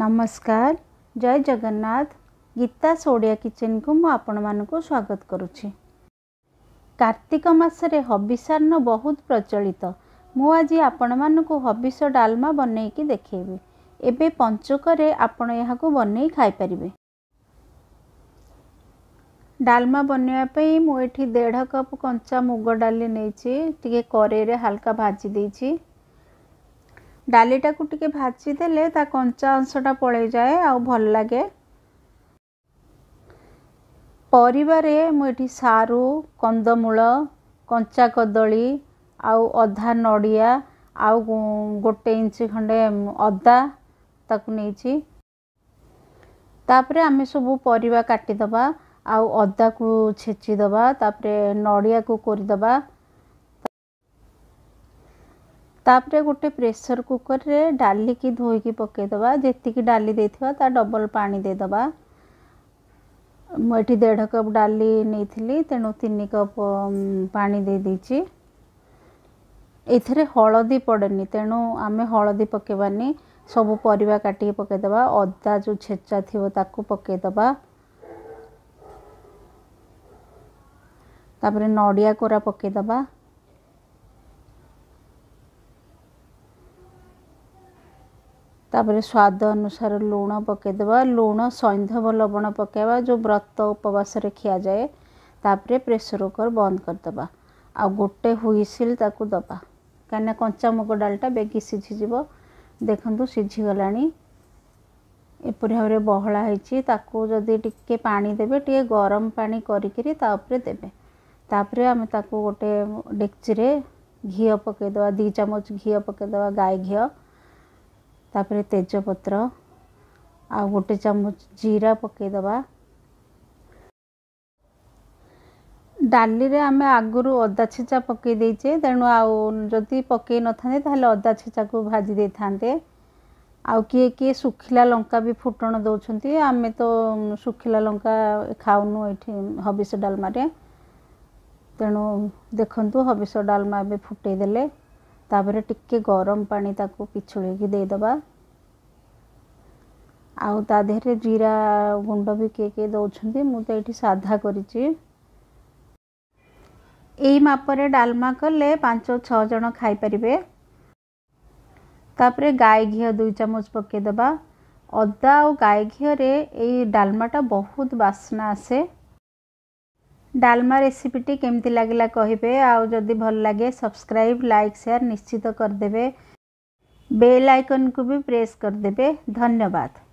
ନମସ୍କାର ଜୟ ଜଗନ୍ନାଥ ଗୀତା ସୋଡ଼ିଆ କିଚେନ୍କୁ ମୁଁ ଆପଣମାନଙ୍କୁ ସ୍ୱାଗତ କରୁଛି କାର୍ତ୍ତିକ ମାସରେ ହବିଷାନ ବହୁତ ପ୍ରଚଳିତ ମୁଁ ଆଜି ଆପଣମାନଙ୍କୁ ହବିଷ ଡାଲମା ବନେଇକି ଦେଖେଇବି ଏବେ ପଞ୍ଚୁକରେ ଆପଣ ଏହାକୁ ବନେଇ ଖାଇପାରିବେ ଡାଲମା ବନେଇବା ପାଇଁ ମୁଁ ଏଠି ଦେଢ଼ କପ୍ କଞ୍ଚା ମୁଗ ଡାଲି ନେଇଛି ଟିକେ କରେଇରେ ହାଲକା ଭାଜି ଦେଇଛି ଡାଲିଟାକୁ ଟିକେ ଭାଜିଦେଲେ ତା କଞ୍ଚା ଅଂଶଟା ପଳେଇଯାଏ ଆଉ ଭଲ ଲାଗେ ପରିବାରେ ମୁଁ ଏଠି ସାରୁ କନ୍ଦମୂଳ କଞ୍ଚା କଦଳୀ ଆଉ ଅଧା ନଡ଼ିଆ ଆଉ ଗୋଟେ ଇଞ୍ଚ ଖଣ୍ଡେ ଅଦା ତାକୁ ନେଇଛି ତାପରେ ଆମେ ସବୁ ପରିବା କାଟିଦେବା ଆଉ ଅଦାକୁ ଛେଚିଦେବା ତାପରେ ନଡ଼ିଆକୁ କୋରିଦେବା ତାପରେ ଗୋଟେ ପ୍ରେସର୍ କୁକର୍ରେ ଡାଲିକି ଧୋଇକି ପକାଇଦେବା ଯେତିକି ଡାଲି ଦେଇଥିବା ତା ଡବଲ୍ ପାଣି ଦେଇଦେବା ମୁଁ ଏଠି ଦେଢ଼ କପ୍ ଡାଲି ନେଇଥିଲି ତେଣୁ ତିନି କପ୍ ପାଣି ଦେଇଦେଇଛି ଏଥିରେ ହଳଦୀ ପଡ଼େନି ତେଣୁ ଆମେ ହଳଦୀ ପକାଇବାନି ସବୁ ପରିବା କାଟିକି ପକାଇଦେବା ଅଦା ଯେଉଁ ଛେଚା ଥିବ ତାକୁ ପକାଇଦେବା ତାପରେ ନଡ଼ିଆ କୋରା ପକାଇଦେବା तापर स्वाद अनुसार लुण पकईदे लुण सैंधव लवण पक जो व्रत उपवास खिया जाए तापर प्रेसर कुकर बंद करदे आ गोटे हुईसिल दबा कहीं कंचा मुग डाटा बेगी सीझीज देखु सीझीगला एपरी भाव बहलाई टे पा देवे टे गरम पा कर करेंगे तापर आम ताको गोटे डेक्ची घी पकईदे दी चामच घी पकईदे गाई घी ତାପରେ ତେଜପତ୍ର ଆଉ ଗୋଟେ ଚାମଚ ଜିରା ପକାଇଦେବା ଡାଲିରେ ଆମେ ଆଗରୁ ଅଦା ଛେଚା ପକାଇ ଦେଇଛେ ତେଣୁ ଆଉ ଯଦି ପକାଇ ନଥାନ୍ତେ ତାହେଲେ ଅଦା ଛେଚାକୁ ଭାଜି ଦେଇଥାନ୍ତେ ଆଉ କିଏ କିଏ ଶୁଖିଲା ଲଙ୍କା ବି ଫୁଟଣ ଦେଉଛନ୍ତି ଆମେ ତ ଶୁଖିଲା ଲଙ୍କା ଖାଉନୁ ଏଠି ହବିଷ ଡାଲମାରେ ତେଣୁ ଦେଖନ୍ତୁ ହବିଷ ଡାଲମା ଏବେ ଫୁଟାଇ ଦେଲେ ତାପରେ ଟିକେ ଗରମ ପାଣି ତାକୁ ପିଛୁଳେଇକି ଦେଇଦେବା ଆଉ ତା ଦେହରେ ଜିରା ଗୁଣ୍ଡ ବି କିଏ କିଏ ଦେଉଛନ୍ତି ମୁଁ ତ ଏଇଠି ସାଧା କରିଛି ଏଇ ମାପରେ ଡାଲମା କଲେ ପାଞ୍ଚ ଛଅ ଜଣ ଖାଇପାରିବେ ତାପରେ ଗାଈ ଘିଅ ଦୁଇ ଚାମଚ ପକାଇଦେବା ଅଦା ଆଉ ଗାଈ ଘିଅରେ ଏଇ ଡାଲମାଟା ବହୁତ ବାସ୍ନା ଆସେ ଡାଲମା ରେସିପିଟି କେମିତି ଲାଗିଲା କହିବେ ଆଉ ଯଦି ଭଲ ଲାଗେ ସବସ୍କ୍ରାଇବ୍ ଲାଇକ୍ ସେୟାର୍ ନିଶ୍ଚିତ କରିଦେବେ ବେଲ୍ ଆଇକନ୍କୁ ବି ପ୍ରେସ୍ କରିଦେବେ ଧନ୍ୟବାଦ